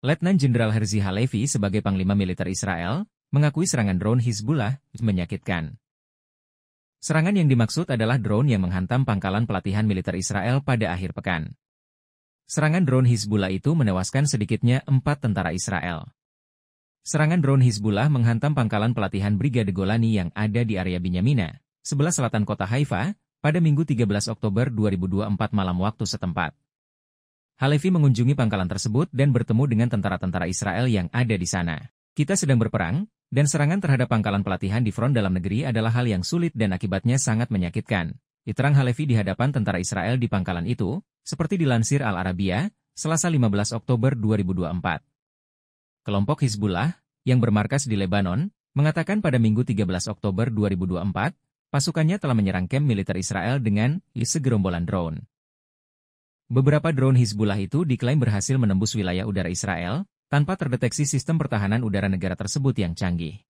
Letnan Jenderal Herzi Halevi sebagai Panglima Militer Israel, mengakui serangan drone Hizbullah menyakitkan. Serangan yang dimaksud adalah drone yang menghantam pangkalan pelatihan militer Israel pada akhir pekan. Serangan drone Hizbullah itu menewaskan sedikitnya empat tentara Israel. Serangan drone Hizbullah menghantam pangkalan pelatihan Brigade Golani yang ada di area Binyamina, sebelah selatan kota Haifa, pada Minggu 13 Oktober 2024 malam waktu setempat. Halevi mengunjungi pangkalan tersebut dan bertemu dengan tentara-tentara Israel yang ada di sana. Kita sedang berperang, dan serangan terhadap pangkalan pelatihan di front dalam negeri adalah hal yang sulit dan akibatnya sangat menyakitkan. Diterang Halevi di hadapan tentara Israel di pangkalan itu, seperti dilansir al Arabia, Selasa 15 Oktober 2024. Kelompok Hizbullah, yang bermarkas di Lebanon, mengatakan pada Minggu 13 Oktober 2024, pasukannya telah menyerang kem militer Israel dengan segerombolan drone. Beberapa drone Hizbullah itu diklaim berhasil menembus wilayah udara Israel, tanpa terdeteksi sistem pertahanan udara negara tersebut yang canggih.